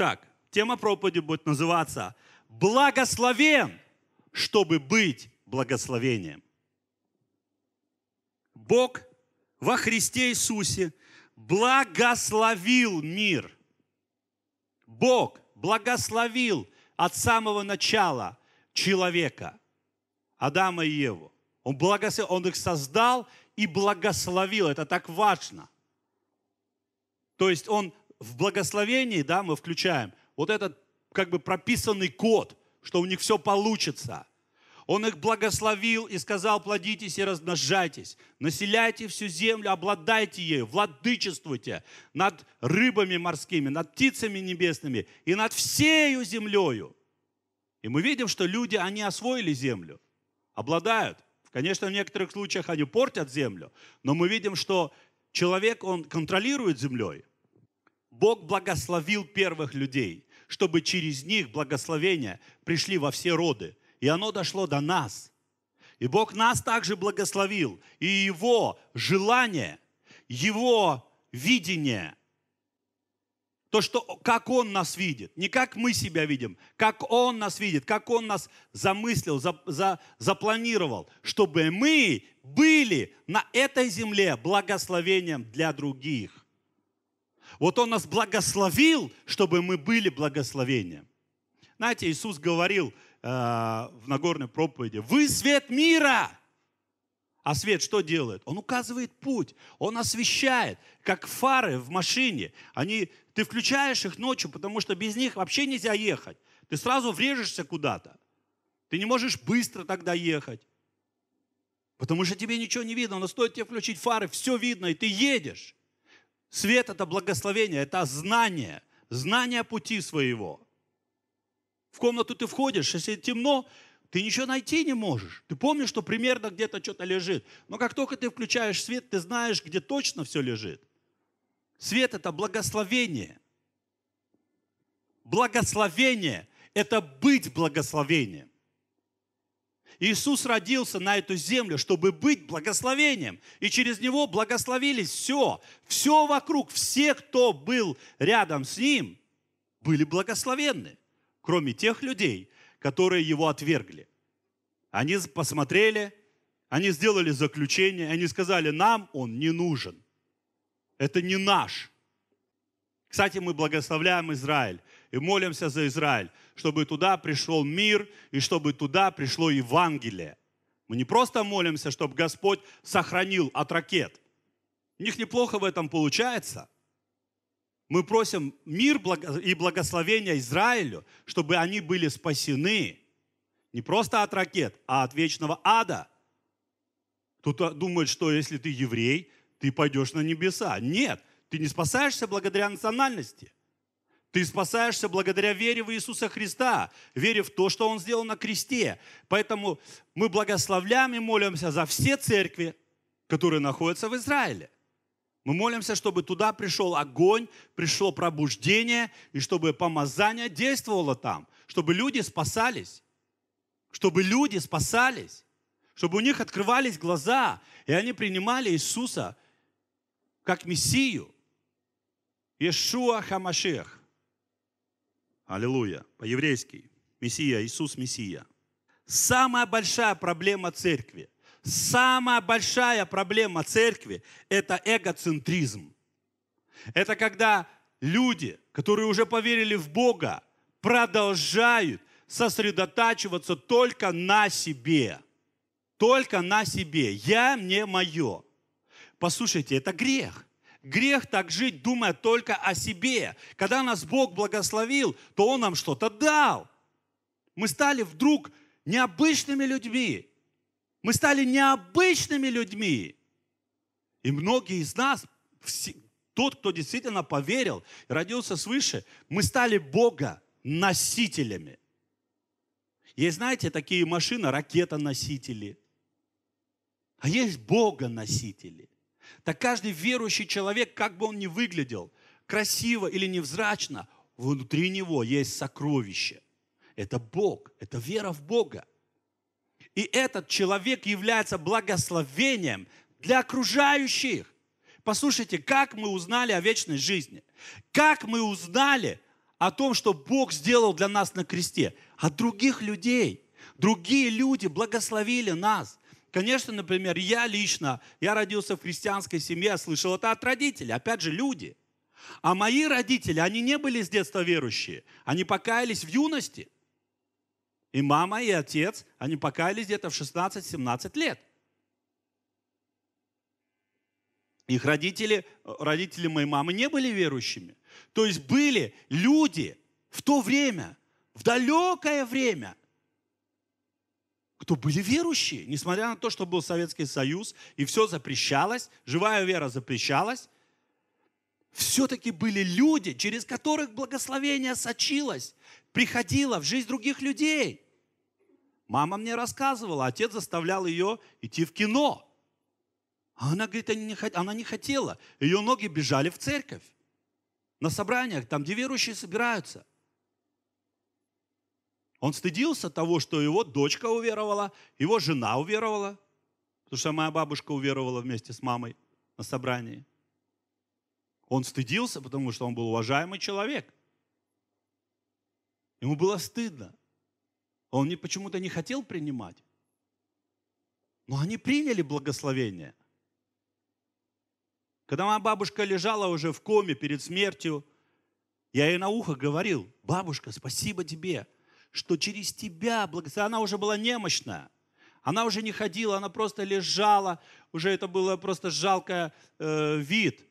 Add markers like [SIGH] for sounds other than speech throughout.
Итак, тема проповеди будет называться «Благословен, чтобы быть благословением». Бог во Христе Иисусе благословил мир. Бог благословил от самого начала человека, Адама и Еву. Он, благословил, он их создал и благословил. Это так важно. То есть он в благословении, да, мы включаем вот этот как бы прописанный код, что у них все получится. Он их благословил и сказал, плодитесь и размножайтесь, населяйте всю землю, обладайте ею, владычествуйте над рыбами морскими, над птицами небесными и над всею землею. И мы видим, что люди, они освоили землю, обладают. Конечно, в некоторых случаях они портят землю, но мы видим, что человек, он контролирует землей. Бог благословил первых людей, чтобы через них благословения пришли во все роды. И оно дошло до нас. И Бог нас также благословил. И Его желание, Его видение, то, что, как Он нас видит, не как мы себя видим, как Он нас видит, как Он нас замыслил, за, за, запланировал, чтобы мы были на этой земле благословением для других – вот Он нас благословил, чтобы мы были благословением. Знаете, Иисус говорил э, в Нагорной проповеди, вы свет мира. А свет что делает? Он указывает путь, он освещает, как фары в машине. Они, ты включаешь их ночью, потому что без них вообще нельзя ехать. Ты сразу врежешься куда-то. Ты не можешь быстро тогда ехать. Потому что тебе ничего не видно, но стоит тебе включить фары, все видно, и ты едешь. Свет – это благословение, это знание, знание пути своего. В комнату ты входишь, если темно, ты ничего найти не можешь. Ты помнишь, что примерно где-то что-то лежит. Но как только ты включаешь свет, ты знаешь, где точно все лежит. Свет – это благословение. Благословение – это быть благословением. Иисус родился на эту землю, чтобы быть благословением. И через него благословились все. Все вокруг, все, кто был рядом с ним, были благословенны. Кроме тех людей, которые его отвергли. Они посмотрели, они сделали заключение, они сказали, нам он не нужен. Это не наш. Кстати, мы благословляем Израиль и молимся за Израиль чтобы туда пришел мир и чтобы туда пришло Евангелие. Мы не просто молимся, чтобы Господь сохранил от ракет. У них неплохо в этом получается. Мы просим мир и благословения Израилю, чтобы они были спасены не просто от ракет, а от вечного ада. Тут думают, что если ты еврей, ты пойдешь на небеса. Нет, ты не спасаешься благодаря национальности. Ты спасаешься благодаря вере в Иисуса Христа, вере в то, что Он сделал на кресте. Поэтому мы благословляем и молимся за все церкви, которые находятся в Израиле. Мы молимся, чтобы туда пришел огонь, пришло пробуждение, и чтобы помазание действовало там, чтобы люди спасались, чтобы люди спасались, чтобы у них открывались глаза, и они принимали Иисуса как Мессию. Иешуа Хамашех. Аллилуйя. По-еврейски. Мессия, Иисус Мессия. Самая большая проблема церкви, самая большая проблема церкви – это эгоцентризм. Это когда люди, которые уже поверили в Бога, продолжают сосредотачиваться только на себе. Только на себе. Я, мне, мое. Послушайте, это грех. Грех так жить, думая только о себе. Когда нас Бог благословил, то Он нам что-то дал. Мы стали вдруг необычными людьми. Мы стали необычными людьми. И многие из нас, тот, кто действительно поверил, родился свыше, мы стали Бога носителями. Есть, знаете, такие машины, ракета-носители. А есть Бога носители – так каждый верующий человек, как бы он ни выглядел, красиво или невзрачно, внутри него есть сокровище. Это Бог, это вера в Бога. И этот человек является благословением для окружающих. Послушайте, как мы узнали о вечной жизни? Как мы узнали о том, что Бог сделал для нас на кресте? От других людей. Другие люди благословили нас. Конечно, например, я лично, я родился в христианской семье, слышал это от родителей, опять же, люди. А мои родители, они не были с детства верующие, они покаялись в юности. И мама, и отец, они покаялись где-то в 16-17 лет. Их родители, родители моей мамы не были верующими. То есть были люди в то время, в далекое время, кто были верующие, несмотря на то, что был Советский Союз, и все запрещалось, живая вера запрещалась, все-таки были люди, через которых благословение сочилось, приходило в жизнь других людей. Мама мне рассказывала, отец заставлял ее идти в кино. А она говорит, она не, она не хотела. Ее ноги бежали в церковь. На собраниях, там, где верующие собираются. Он стыдился того, что его дочка уверовала, его жена уверовала, потому что моя бабушка уверовала вместе с мамой на собрании. Он стыдился, потому что он был уважаемый человек. Ему было стыдно. Он почему-то не хотел принимать. Но они приняли благословение. Когда моя бабушка лежала уже в коме перед смертью, я ей на ухо говорил, бабушка, спасибо тебе, что через тебя благословение. Она уже была немощная. Она уже не ходила, она просто лежала. Уже это было просто жалкое э, вид.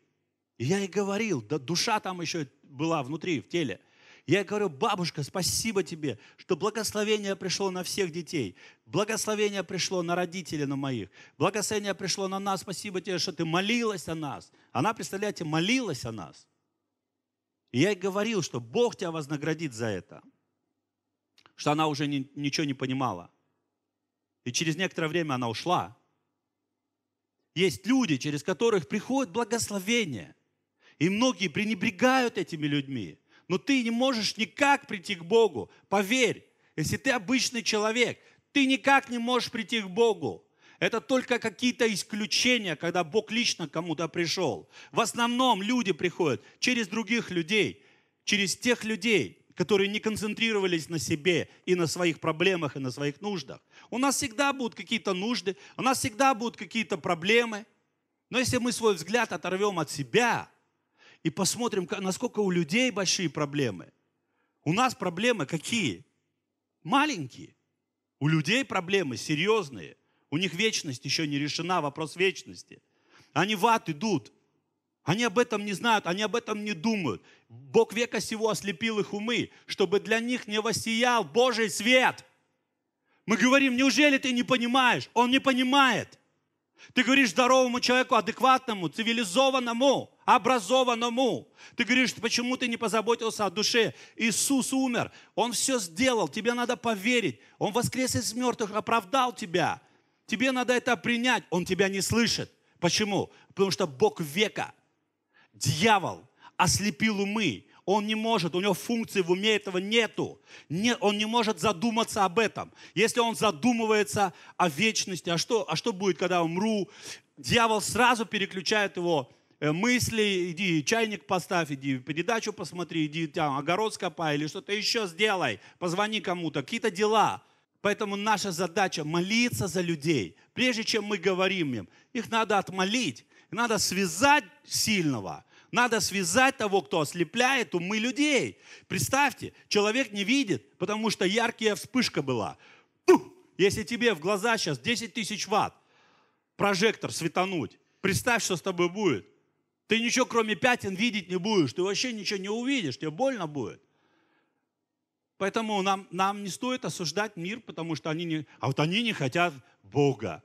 И я ей говорил, да душа там еще была внутри, в теле. Я говорю, бабушка, спасибо тебе, что благословение пришло на всех детей. Благословение пришло на родителей, на моих. Благословение пришло на нас. Спасибо тебе, что ты молилась о нас. Она, представляете, молилась о нас. И я ей говорил, что Бог тебя вознаградит за это что она уже ни, ничего не понимала. И через некоторое время она ушла. Есть люди, через которых приходит благословение. И многие пренебрегают этими людьми. Но ты не можешь никак прийти к Богу. Поверь, если ты обычный человек, ты никак не можешь прийти к Богу. Это только какие-то исключения, когда Бог лично кому-то пришел. В основном люди приходят через других людей, через тех людей, которые не концентрировались на себе и на своих проблемах, и на своих нуждах. У нас всегда будут какие-то нужды, у нас всегда будут какие-то проблемы. Но если мы свой взгляд оторвем от себя и посмотрим, насколько у людей большие проблемы, у нас проблемы какие? Маленькие. У людей проблемы серьезные. У них вечность еще не решена, вопрос вечности. Они в ад идут. Они об этом не знают, они об этом не думают. Бог века сего ослепил их умы, чтобы для них не воссиял Божий свет. Мы говорим, неужели ты не понимаешь? Он не понимает. Ты говоришь здоровому человеку, адекватному, цивилизованному, образованному. Ты говоришь, почему ты не позаботился о душе? Иисус умер, Он все сделал, тебе надо поверить. Он воскрес из мертвых, оправдал тебя. Тебе надо это принять. Он тебя не слышит. Почему? Потому что Бог века, дьявол, ослепил умы. Он не может, у него функции в уме этого нету. Нет, он не может задуматься об этом. Если он задумывается о вечности, а что, а что будет, когда умру, дьявол сразу переключает его э, мысли, иди чайник поставь, иди передачу посмотри, иди там огород скопай или что-то еще сделай, позвони кому-то, какие-то дела. Поэтому наша задача молиться за людей. Прежде чем мы говорим им, их надо отмолить, надо связать сильного, надо связать того, кто ослепляет умы людей. Представьте, человек не видит, потому что яркая вспышка была. Пух! Если тебе в глаза сейчас 10 тысяч ватт прожектор светануть, представь, что с тобой будет. Ты ничего, кроме пятен, видеть не будешь. Ты вообще ничего не увидишь, тебе больно будет. Поэтому нам, нам не стоит осуждать мир, потому что они не... А вот они не хотят Бога.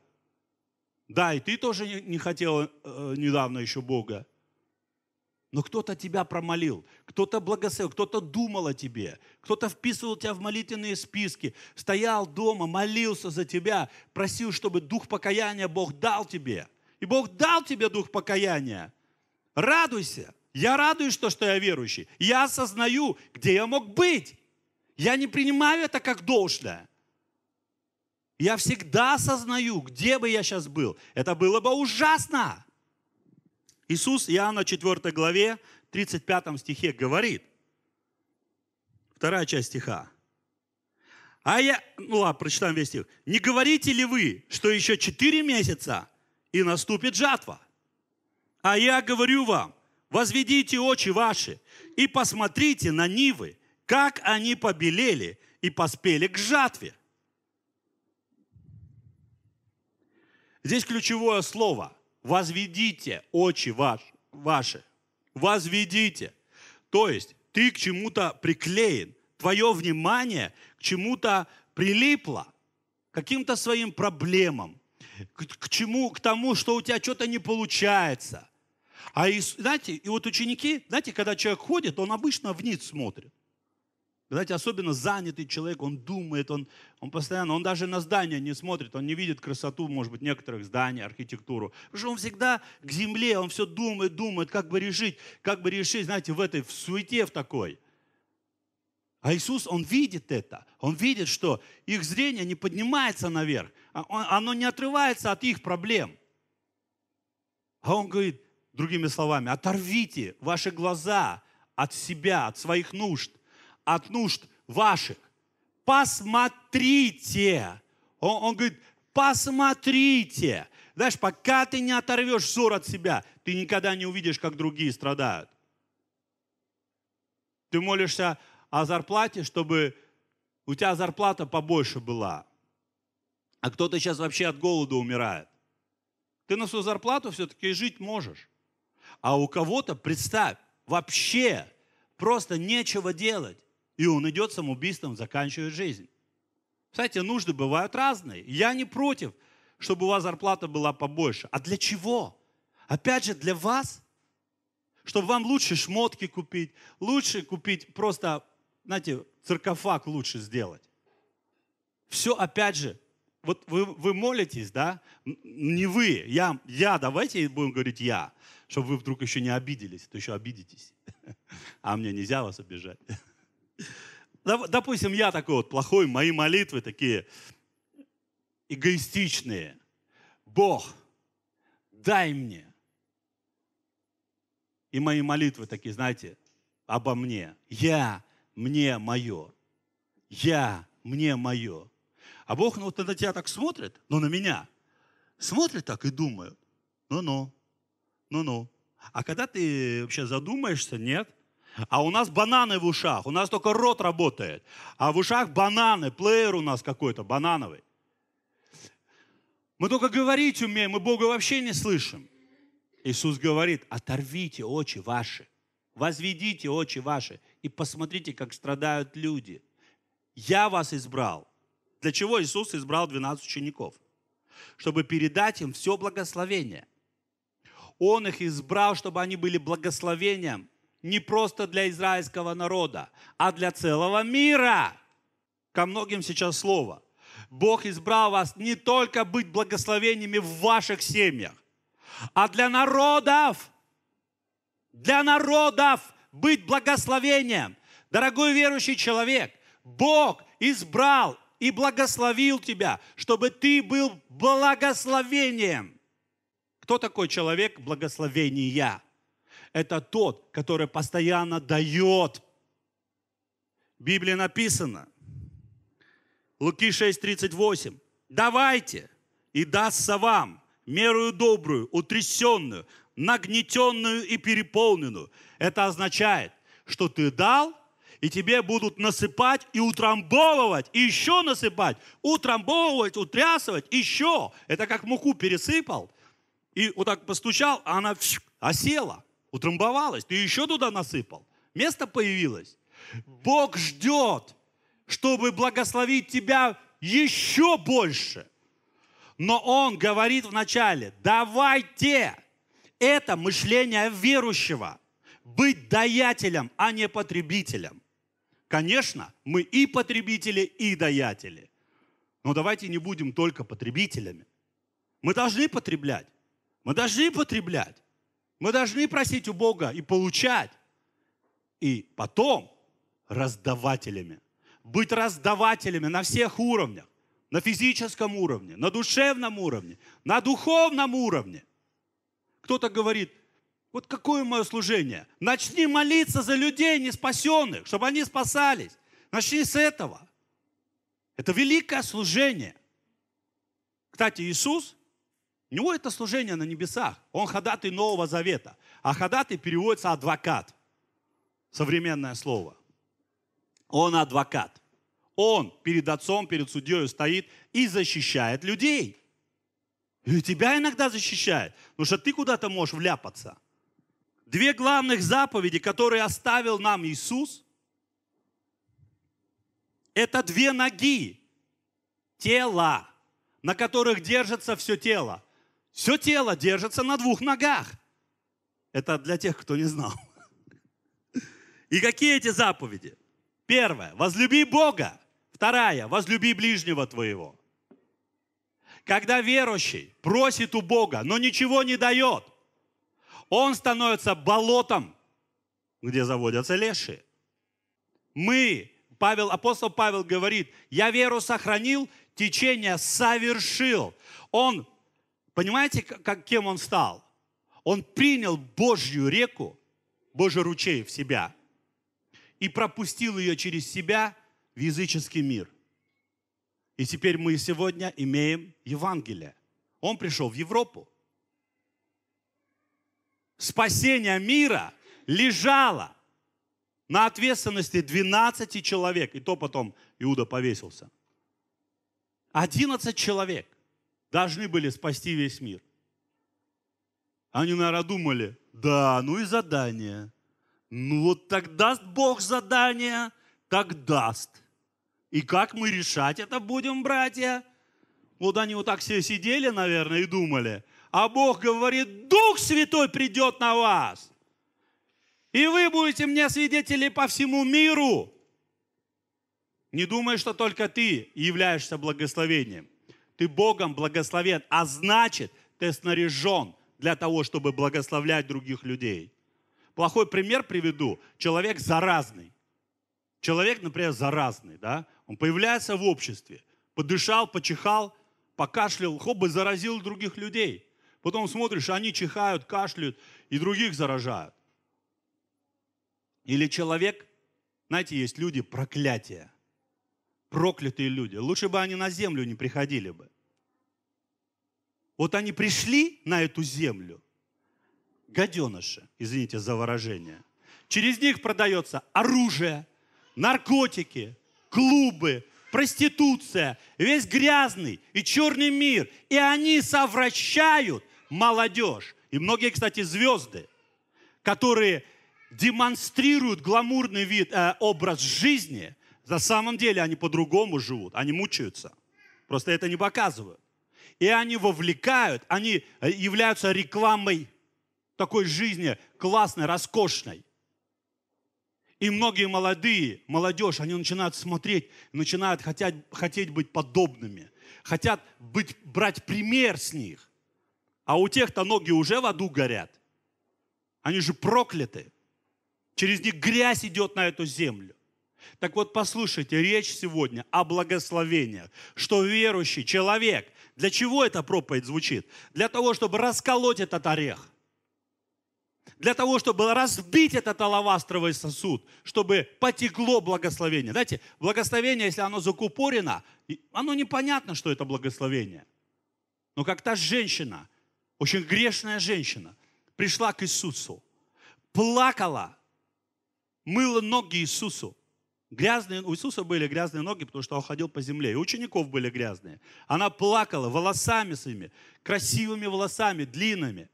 Да, и ты тоже не, не хотел э, недавно еще Бога. Но кто-то тебя промолил, кто-то благословил, кто-то думал о тебе, кто-то вписывал тебя в молитвенные списки, стоял дома, молился за тебя, просил, чтобы дух покаяния Бог дал тебе. И Бог дал тебе дух покаяния. Радуйся. Я радуюсь, то, что я верующий. Я осознаю, где я мог быть. Я не принимаю это как должное. Я всегда осознаю, где бы я сейчас был. Это было бы ужасно. Иисус Иоанна 4 главе 35 стихе говорит, вторая часть стиха, а я, ну ладно, прочитаем весь стих. Не говорите ли вы, что еще четыре месяца и наступит жатва? А я говорю вам, возведите очи ваши и посмотрите на нивы, как они побелели и поспели к жатве. Здесь ключевое слово – возведите очи ваш, ваши, возведите. То есть ты к чему-то приклеен, твое внимание к чему-то прилипло, к каким-то своим проблемам, к, к чему, к тому, что у тебя что-то не получается. А и, знаете, и вот ученики, знаете, когда человек ходит, он обычно вниз смотрит. Знаете, особенно занятый человек, он думает, он, он постоянно, он даже на здание не смотрит, он не видит красоту, может быть, некоторых зданий, архитектуру. Потому что он всегда к земле, он все думает, думает, как бы решить, как бы решить, знаете, в этой, в суете в такой. А Иисус, Он видит это. Он видит, что их зрение не поднимается наверх. А оно не отрывается от их проблем. А Он говорит, другими словами, оторвите ваши глаза от себя, от своих нужд от нужд ваших. Посмотрите. Он, он говорит, посмотрите. Знаешь, пока ты не оторвешь взор от себя, ты никогда не увидишь, как другие страдают. Ты молишься о зарплате, чтобы у тебя зарплата побольше была. А кто-то сейчас вообще от голода умирает. Ты на свою зарплату все-таки жить можешь. А у кого-то, представь, вообще просто нечего делать. И он идет самоубийством, заканчивает жизнь. Кстати, нужды бывают разные. Я не против, чтобы у вас зарплата была побольше. А для чего? Опять же, для вас. Чтобы вам лучше шмотки купить, лучше купить просто, знаете, церкофаг лучше сделать. Все, опять же, вот вы, вы молитесь, да? Не вы, я, я, давайте будем говорить я, чтобы вы вдруг еще не обиделись, а то еще обидитесь. [LAUGHS] А мне нельзя вас обижать. [LAUGHS] допустим, я такой вот плохой, мои молитвы такие эгоистичные. Бог, дай мне. И мои молитвы такие, знаете, обо мне. Я, мне, мое. Я, мне, мое. А Бог, ну, вот на тебя так смотрит, ну, на меня. Смотрит так и думает, ну-ну, ну-ну. А когда ты вообще задумаешься, нет – а у нас бананы в ушах, у нас только рот работает. А в ушах бананы, плеер у нас какой-то банановый. Мы только говорить умеем, мы Бога вообще не слышим. Иисус говорит, оторвите очи ваши, возведите очи ваши и посмотрите, как страдают люди. Я вас избрал. Для чего Иисус избрал 12 учеников? Чтобы передать им все благословение. Он их избрал, чтобы они были благословением не просто для израильского народа, а для целого мира. Ко многим сейчас слово. Бог избрал вас не только быть благословениями в ваших семьях, а для народов. Для народов быть благословением. Дорогой верующий человек, Бог избрал и благословил тебя, чтобы ты был благословением. Кто такой человек благословения? это тот, который постоянно дает. В Библии написано, Луки 6:38, давайте, и дастся вам мерую добрую, утрясенную, нагнетенную и переполненную. Это означает, что ты дал, и тебе будут насыпать и утрамбовывать, и еще насыпать, утрамбовывать, утрясывать, еще. Это как муку пересыпал, и вот так постучал, а она осела утрамбовалось, ты еще туда насыпал, место появилось. Бог ждет, чтобы благословить тебя еще больше. Но Он говорит вначале, давайте. Это мышление верующего. Быть даятелем, а не потребителем. Конечно, мы и потребители, и даятели. Но давайте не будем только потребителями. Мы должны потреблять. Мы должны потреблять. Мы должны просить у Бога и получать. И потом раздавателями. Быть раздавателями на всех уровнях. На физическом уровне, на душевном уровне, на духовном уровне. Кто-то говорит, вот какое мое служение? Начни молиться за людей неспасенных, чтобы они спасались. Начни с этого. Это великое служение. Кстати, Иисус – него это служение на небесах. Он ходатай Нового Завета. А ходатай переводится адвокат. Современное слово. Он адвокат. Он перед отцом, перед судьей стоит и защищает людей. И тебя иногда защищает, потому что ты куда-то можешь вляпаться. Две главных заповеди, которые оставил нам Иисус, это две ноги, тела, на которых держится все тело. Все тело держится на двух ногах. Это для тех, кто не знал. И какие эти заповеди? Первое. Возлюби Бога. Вторая. Возлюби ближнего твоего. Когда верующий просит у Бога, но ничего не дает, он становится болотом, где заводятся леши. Мы, Павел, апостол Павел говорит, я веру сохранил, течение совершил. Он Понимаете, как, кем он стал? Он принял Божью реку, Божий ручей в себя и пропустил ее через себя в языческий мир. И теперь мы сегодня имеем Евангелие. Он пришел в Европу. Спасение мира лежало на ответственности 12 человек. И то потом Иуда повесился. 11 человек должны были спасти весь мир. Они, наверное, думали, да, ну и задание. Ну вот так даст Бог задание, так даст. И как мы решать это будем, братья? Вот они вот так все сидели, наверное, и думали. А Бог говорит, Дух Святой придет на вас. И вы будете мне свидетели по всему миру. Не думай, что только ты являешься благословением ты Богом благословен, а значит, ты снаряжен для того, чтобы благословлять других людей. Плохой пример приведу. Человек заразный. Человек, например, заразный, да? Он появляется в обществе, подышал, почихал, покашлял, хоп, и заразил других людей. Потом смотришь, они чихают, кашляют и других заражают. Или человек, знаете, есть люди проклятия, проклятые люди. Лучше бы они на землю не приходили бы. Вот они пришли на эту землю, гаденыши, извините за выражение. Через них продается оружие, наркотики, клубы, проституция, весь грязный и черный мир. И они совращают молодежь. И многие, кстати, звезды, которые демонстрируют гламурный вид, э, образ жизни, на самом деле они по-другому живут, они мучаются. Просто это не показывают и они вовлекают, они э, являются рекламой такой жизни классной, роскошной. И многие молодые, молодежь, они начинают смотреть, начинают хотеть, хотеть быть подобными, хотят быть, брать пример с них. А у тех-то ноги уже в аду горят. Они же прокляты. Через них грязь идет на эту землю. Так вот, послушайте, речь сегодня о благословениях, что верующий человек, для чего эта проповедь звучит? Для того, чтобы расколоть этот орех, для того, чтобы разбить этот алавастровый сосуд, чтобы потекло благословение. Знаете, благословение, если оно закупорено, оно непонятно, что это благословение. Но как та женщина, очень грешная женщина, пришла к Иисусу, плакала, мыла ноги Иисусу, Грязные, у Иисуса были грязные ноги, потому что он ходил по земле. И учеников были грязные. Она плакала волосами своими, красивыми волосами, длинными.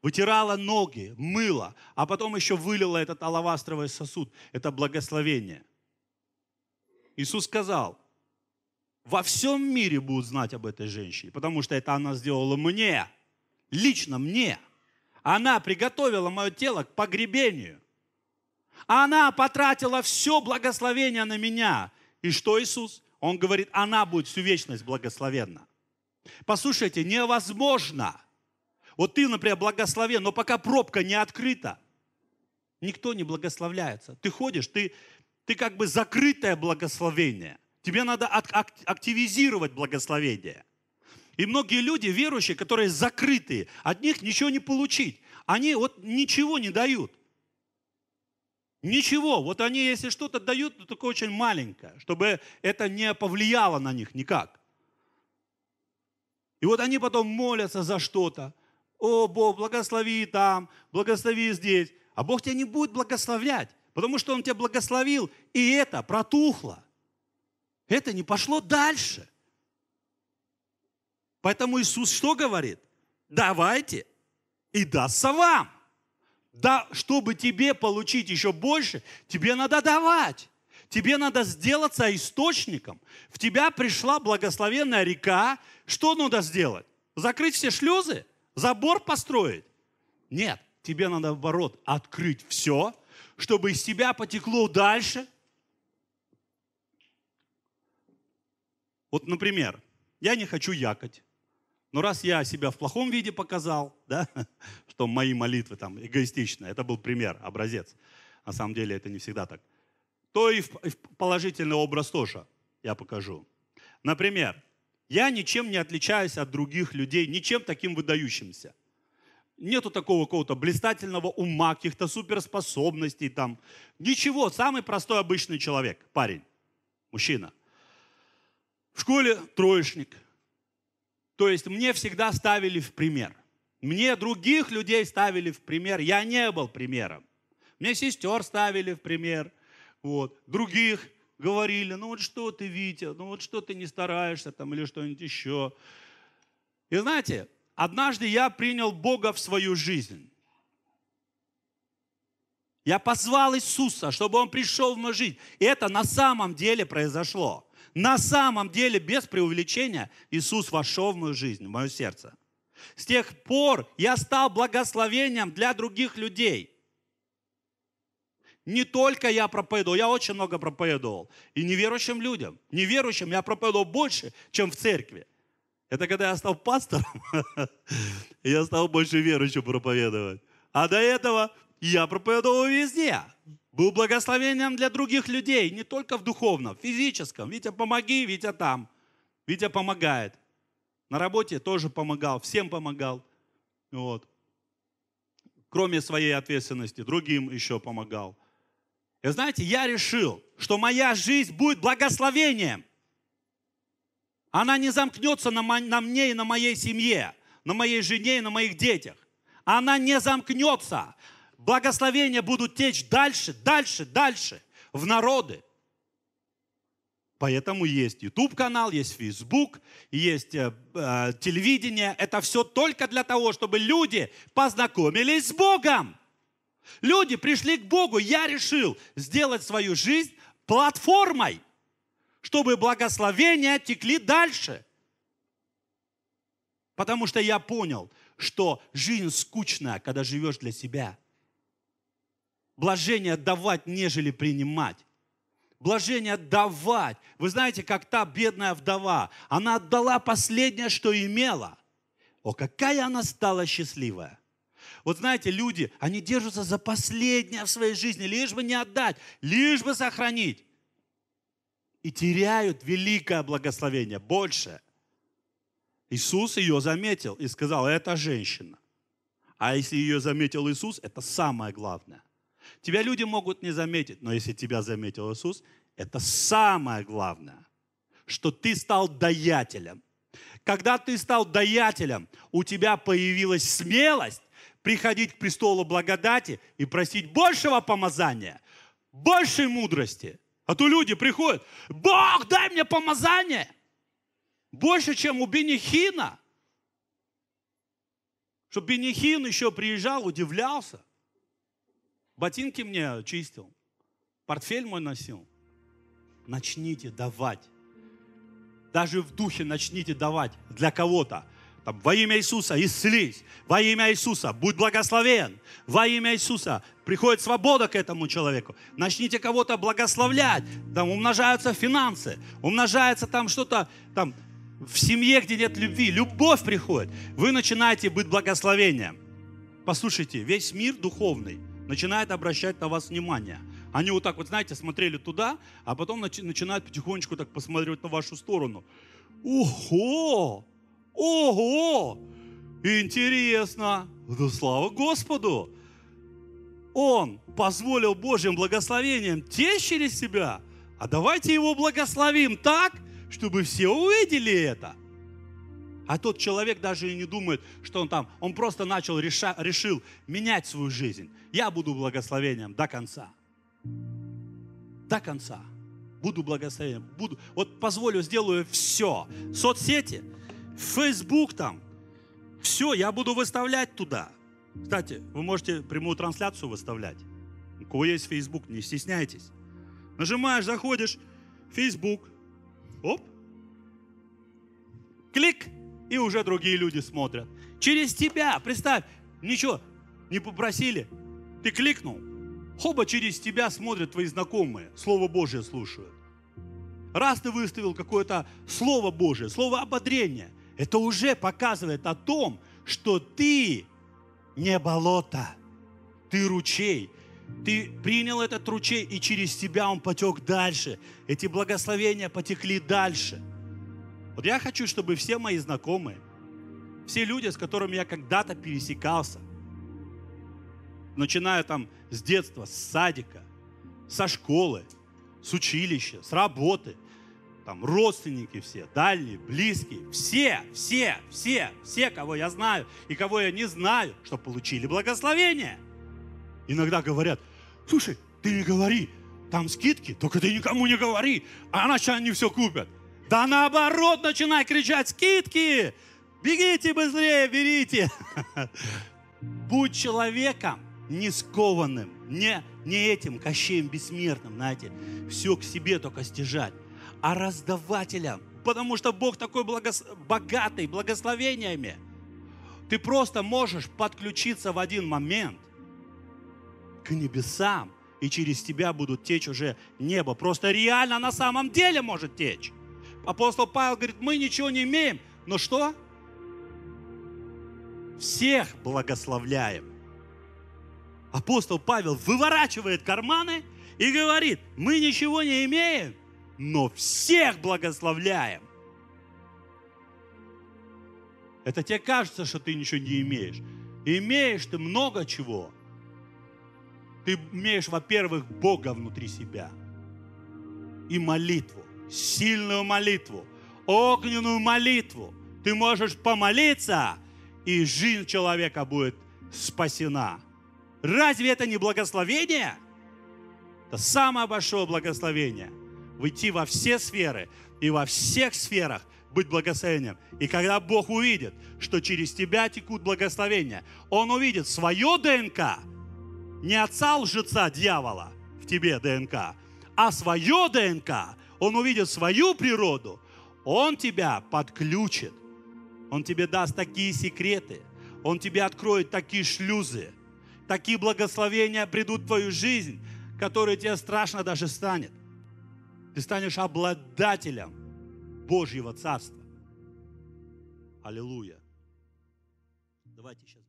Вытирала ноги, мыла, а потом еще вылила этот алавастровый сосуд. Это благословение. Иисус сказал, во всем мире будут знать об этой женщине, потому что это она сделала мне, лично мне. Она приготовила мое тело к погребению. Она потратила все благословение на меня. И что Иисус? Он говорит, она будет всю вечность благословенна. Послушайте, невозможно. Вот ты, например, благословен, но пока пробка не открыта, никто не благословляется. Ты ходишь, ты, ты как бы закрытое благословение. Тебе надо активизировать благословение. И многие люди, верующие, которые закрытые, от них ничего не получить. Они вот ничего не дают – Ничего. Вот они, если что-то дают, то только очень маленькое, чтобы это не повлияло на них никак. И вот они потом молятся за что-то. О, Бог, благослови там, благослови здесь. А Бог тебя не будет благословлять, потому что Он тебя благословил, и это протухло. Это не пошло дальше. Поэтому Иисус что говорит? Давайте и дастся вам. Да, чтобы тебе получить еще больше, тебе надо давать. Тебе надо сделаться источником. В тебя пришла благословенная река. Что надо сделать? Закрыть все шлюзы? Забор построить? Нет, тебе надо, наоборот, открыть все, чтобы из тебя потекло дальше. Вот, например, я не хочу якать. Но «Ну, раз я себя в плохом виде показал, [LAUGHS] да, что мои молитвы там эгоистичны, это был пример, образец. На самом деле это не всегда так. То и в положительный образ тоже я покажу. Например, я ничем не отличаюсь от других людей, ничем таким выдающимся. Нету такого какого-то блистательного ума, каких-то суперспособностей там. Ничего, самый простой обычный человек, парень, мужчина. В школе троечник, то есть мне всегда ставили в пример. Мне других людей ставили в пример. Я не был примером. Мне сестер ставили в пример. Вот. Других говорили, ну вот что ты, Витя, ну вот что ты не стараешься там или что-нибудь еще. И знаете, однажды я принял Бога в свою жизнь. Я позвал Иисуса, чтобы Он пришел в мою жизнь. И это на самом деле произошло. На самом деле, без преувеличения, Иисус вошел в мою жизнь, в мое сердце. С тех пор я стал благословением для других людей. Не только я проповедовал, я очень много проповедовал. И неверующим людям. Неверующим я проповедовал больше, чем в церкви. Это когда я стал пастором, [LAUGHS] я стал больше верующим проповедовать. А до этого я проповедовал везде был благословением для других людей, не только в духовном, в физическом. Витя, помоги, Витя там. Витя помогает. На работе тоже помогал, всем помогал. Вот. Кроме своей ответственности, другим еще помогал. И знаете, я решил, что моя жизнь будет благословением. Она не замкнется на, мо- на мне и на моей семье, на моей жене и на моих детях. Она не замкнется благословения будут течь дальше, дальше, дальше в народы. Поэтому есть YouTube-канал, есть Facebook, есть э, э, телевидение. Это все только для того, чтобы люди познакомились с Богом. Люди пришли к Богу. Я решил сделать свою жизнь платформой, чтобы благословения текли дальше. Потому что я понял, что жизнь скучная, когда живешь для себя – Блажение давать, нежели принимать. Блажение давать. Вы знаете, как та бедная вдова, она отдала последнее, что имела. О, какая она стала счастливая. Вот знаете, люди, они держатся за последнее в своей жизни, лишь бы не отдать, лишь бы сохранить. И теряют великое благословение, больше. Иисус ее заметил и сказал, это женщина. А если ее заметил Иисус, это самое главное. Тебя люди могут не заметить, но если тебя заметил Иисус, это самое главное, что ты стал даятелем. Когда ты стал даятелем, у тебя появилась смелость приходить к престолу благодати и просить большего помазания, большей мудрости. А то люди приходят, Бог, дай мне помазание. Больше, чем у Бенихина. Чтобы Бенихин еще приезжал, удивлялся. Ботинки мне чистил. Портфель мой носил. Начните давать. Даже в духе начните давать для кого-то. Там, во имя Иисуса исцелись, во имя Иисуса будь благословен, во имя Иисуса приходит свобода к этому человеку. Начните кого-то благословлять, там умножаются финансы, умножается там что-то, там в семье, где нет любви, любовь приходит. Вы начинаете быть благословением. Послушайте, весь мир духовный – начинает обращать на вас внимание. Они вот так вот, знаете, смотрели туда, а потом начи- начинают потихонечку так посмотреть на вашу сторону. Ого! Ого! Интересно! Да слава Господу! Он позволил Божьим благословением течь через себя, а давайте его благословим так, чтобы все увидели это – а тот человек даже и не думает, что он там. Он просто начал, реша, решил менять свою жизнь. Я буду благословением до конца. До конца. Буду благословением. Буду. Вот позволю, сделаю все. Соцсети, Facebook там. Все, я буду выставлять туда. Кстати, вы можете прямую трансляцию выставлять. У кого есть Facebook, не стесняйтесь. Нажимаешь, заходишь, Facebook. Оп. Клик и уже другие люди смотрят. Через тебя, представь, ничего, не попросили, ты кликнул, хоба через тебя смотрят твои знакомые, Слово Божие слушают. Раз ты выставил какое-то Слово Божие, Слово ободрения, это уже показывает о том, что ты не болото, ты ручей, ты принял этот ручей, и через тебя он потек дальше. Эти благословения потекли дальше – вот я хочу, чтобы все мои знакомые, все люди, с которыми я когда-то пересекался, начиная там с детства, с садика, со школы, с училища, с работы, там родственники все, дальние, близкие, все, все, все, все, кого я знаю и кого я не знаю, что получили благословение. Иногда говорят, слушай, ты не говори, там скидки, только ты никому не говори, а иначе они все купят. Да наоборот, начинай кричать, скидки, бегите быстрее, берите. [LAUGHS] Будь человеком не скованным, не, не этим кощеем бессмертным, знаете, все к себе только стяжать, а раздавателем, потому что Бог такой благос... богатый благословениями. Ты просто можешь подключиться в один момент к небесам, и через тебя будут течь уже небо. Просто реально на самом деле может течь. Апостол Павел говорит, мы ничего не имеем, но что? Всех благословляем. Апостол Павел выворачивает карманы и говорит, мы ничего не имеем, но всех благословляем. Это тебе кажется, что ты ничего не имеешь. Имеешь ты много чего. Ты имеешь, во-первых, Бога внутри себя и молитву сильную молитву, огненную молитву. Ты можешь помолиться, и жизнь человека будет спасена. Разве это не благословение? Это самое большое благословение. Войти во все сферы и во всех сферах быть благословением. И когда Бог увидит, что через тебя текут благословения, Он увидит свое ДНК, не отца лжеца дьявола в тебе ДНК, а свое ДНК, он увидит свою природу, он тебя подключит. Он тебе даст такие секреты. Он тебе откроет такие шлюзы. Такие благословения придут в твою жизнь, которые тебе страшно даже станет. Ты станешь обладателем Божьего Царства. Аллилуйя. Давайте сейчас.